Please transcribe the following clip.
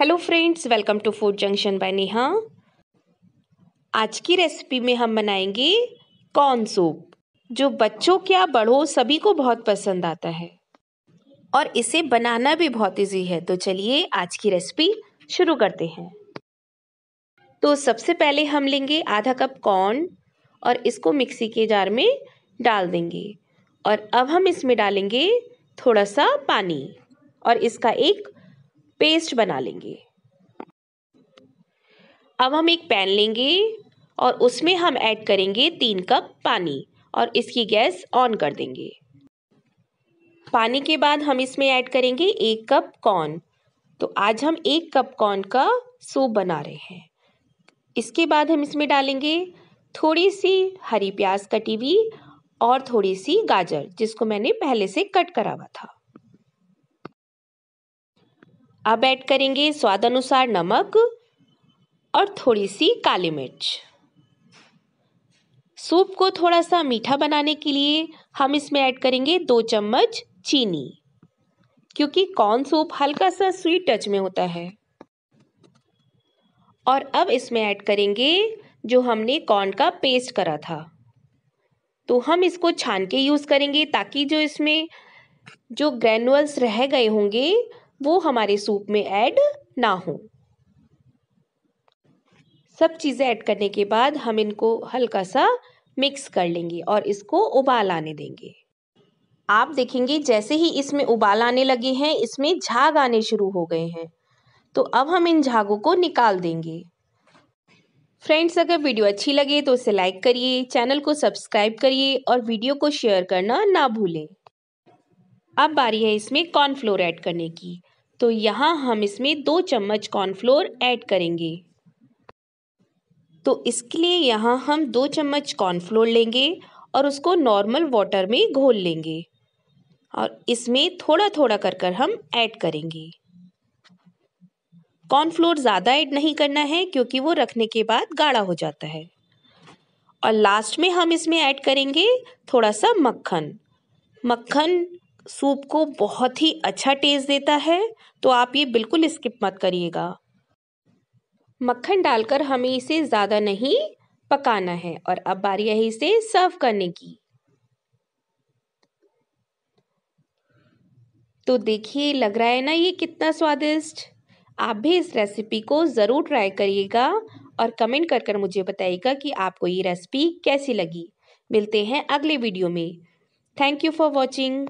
hello friends welcome to food junction by Neha आज की recipe में हम बनाएंगे कॉर्न सूप जो बच्चों क्या बड़ों सभी को बहुत पसंद आता है और इसे बनाना भी बहुत इजी है तो चलिए आज की रेसिपी शुरू करते हैं तो सबसे पहले हम लेंगे आधा कप कॉर्न और इसको मिक्सी के जार में डाल देंगे और अब हम इसमें डालेंगे थोड़ा सा पानी और इसका एक पेस्ट बना लेंगे अब हम एक पैन लेंगे और उसमें हम ऐड करेंगे तीन कप पानी और इसकी गैस ऑन कर देंगे पानी के बाद हम इसमें ऐड करेंगे एक कप कॉर्न तो आज हम एक कप कॉर्न का सूप बना रहे हैं इसके बाद हम इसमें डालेंगे थोड़ी सी हरी प्याज कटी हुई और थोड़ी सी गाजर जिसको मैंने पहले से कट करा हुआ था अब ऐड करेंगे स्वाद अनुसार नमक और थोड़ी सी काली मिर्च सूप को थोड़ा सा मीठा बनाने के लिए हम इसमें ऐड करेंगे दो चम्मच चीनी क्योंकि कॉर्न सूप हल्का सा स्वीट टच में होता है और अब इसमें ऐड करेंगे जो हमने कॉर्न का पेस्ट करा था तो हम इसको छान के यूज़ करेंगे ताकि जो इसमें जो ग्रैनुअल्स रह गए होंगे वो हमारे सूप में ऐड ना हो सब चीज़ें ऐड करने के बाद हम इनको हल्का सा मिक्स कर लेंगे और इसको उबाल आने देंगे आप देखेंगे जैसे ही इसमें उबाल आने लगे हैं इसमें झाग आने शुरू हो गए हैं तो अब हम इन झागों को निकाल देंगे फ्रेंड्स अगर वीडियो अच्छी लगे तो उसे लाइक करिए चैनल को सब्सक्राइब करिए और वीडियो को शेयर करना ना भूलें अब बारी है इसमें कॉर्नफ्लोर ऐड करने की तो यहाँ हम इसमें दो चम्मच कॉर्नफ्लोर ऐड करेंगे तो इसके लिए यहाँ हम दो चम्मच कॉर्नफ्लोर लेंगे और उसको नॉर्मल वाटर में घोल लेंगे और इसमें थोड़ा थोड़ा कर कर हम ऐड करेंगे कॉर्नफ्लोर ज़्यादा ऐड नहीं करना है क्योंकि वो रखने के बाद गाढ़ा हो जाता है और लास्ट में हम इसमें ऐड करेंगे थोड़ा सा मक्खन मक्खन सूप को बहुत ही अच्छा टेस्ट देता है तो आप ये बिल्कुल स्किप मत करिएगा मक्खन डालकर हमें इसे ज़्यादा नहीं पकाना है और अब बारी है इसे सर्व करने की तो देखिए लग रहा है ना ये कितना स्वादिष्ट आप भी इस रेसिपी को ज़रूर ट्राई करिएगा और कमेंट कर कर मुझे बताइएगा कि आपको ये रेसिपी कैसी लगी मिलते हैं अगले वीडियो में थैंक यू फॉर वॉचिंग